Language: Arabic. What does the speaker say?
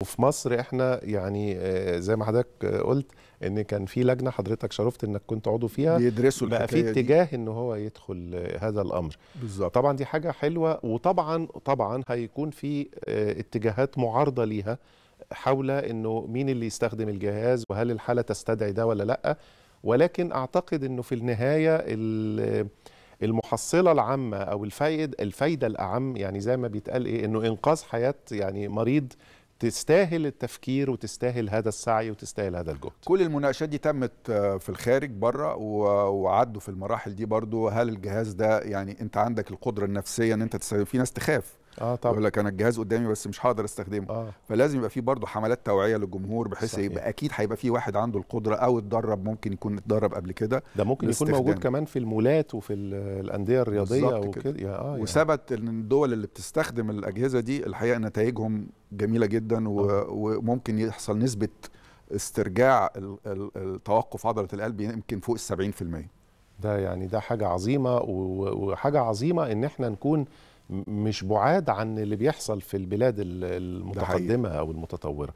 وفي مصر احنا يعني آه، زي ما حضرتك قلت ان كان في لجنه حضرتك شرفت انك كنت عضو فيها بيدرسوا بقى في اتجاه ان هو يدخل هذا الامر بالظبط طبعا دي حاجه حلوه وطبعا طبعا هيكون في آه، اتجاهات معارضه ليها حول انه مين اللي يستخدم الجهاز وهل الحاله تستدعي ده ولا لا ولكن اعتقد انه في النهايه المحصله العامه او الفائد الفايده الاعم يعني زي ما بيتقال ايه انه انقاذ حياه يعني مريض تستاهل التفكير وتستاهل هذا السعي وتستاهل هذا الجهد كل المناقشات دي تمت آه، في الخارج بره وعدوا في المراحل دي برضو هل الجهاز ده يعني انت عندك القدره النفسيه ان انت تستخدم في ناس تخاف اه طبعا يقول لك انا الجهاز قدامي بس مش هقدر استخدمه آه. فلازم يبقى في برضه حملات توعيه للجمهور بحيث يبقى اكيد هيبقى في واحد عنده القدره او اتدرب ممكن يكون اتدرب قبل كده ده ممكن يكون موجود كمان في المولات وفي الانديه الرياضيه وكده آه يعني. وثبت ان الدول اللي بتستخدم الاجهزه دي الحقيقه نتائجهم جميله جدا و... آه. وممكن يحصل نسبه استرجاع التوقف عضله القلب يمكن فوق ال 70% ده يعني ده حاجه عظيمه وحاجه عظيمه ان احنا نكون مش بعاد عن اللي بيحصل في البلاد المتقدمه او المتطوره